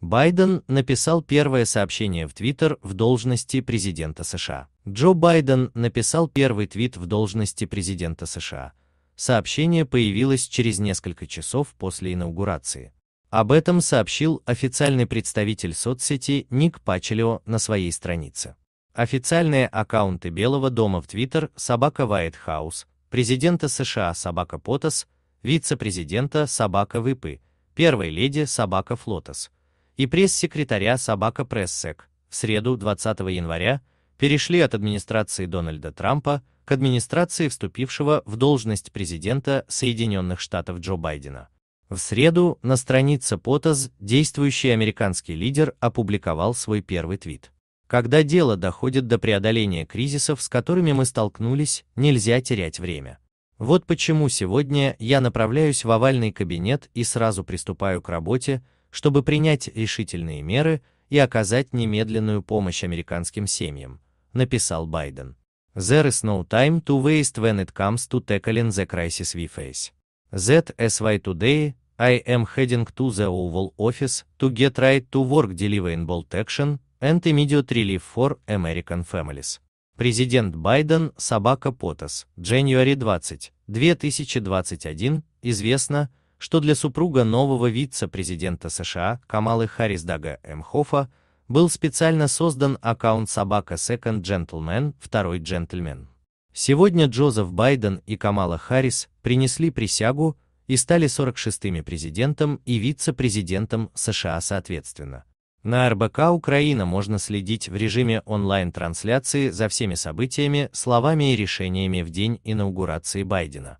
Байден написал первое сообщение в Твиттер в должности президента США. Джо Байден написал первый твит в должности президента США. Сообщение появилось через несколько часов после инаугурации. Об этом сообщил официальный представитель соцсети Ник Пачелио на своей странице. Официальные аккаунты Белого дома в Твиттер собака White House, президента США собака Потас, вице-президента собака Выпы, первой леди собака Флотас – и пресс-секретаря Собака Прессек в среду 20 января перешли от администрации Дональда Трампа к администрации вступившего в должность президента Соединенных Штатов Джо Байдена. В среду на странице ПОТАС действующий американский лидер опубликовал свой первый твит. Когда дело доходит до преодоления кризисов, с которыми мы столкнулись, нельзя терять время. Вот почему сегодня я направляюсь в овальный кабинет и сразу приступаю к работе, чтобы принять решительные меры и оказать немедленную помощь американским семьям, написал Байден. There is no time to waste when it comes to tackling the crisis we face. ZSY today I am heading to the Oval Office to get right to work delivering bold action and immediate relief for American families. Президент Байден Собака Потас, January 20, 2021, известно, что для супруга нового вице-президента США Камалы Харрисдага Эмхофа был специально создан аккаунт собака Second Gentleman, второй джентльмен. Сегодня Джозеф Байден и Камала Харрис принесли присягу и стали 46-ми президентом и вице-президентом США соответственно. На РБК Украина можно следить в режиме онлайн-трансляции за всеми событиями, словами и решениями в день инаугурации Байдена.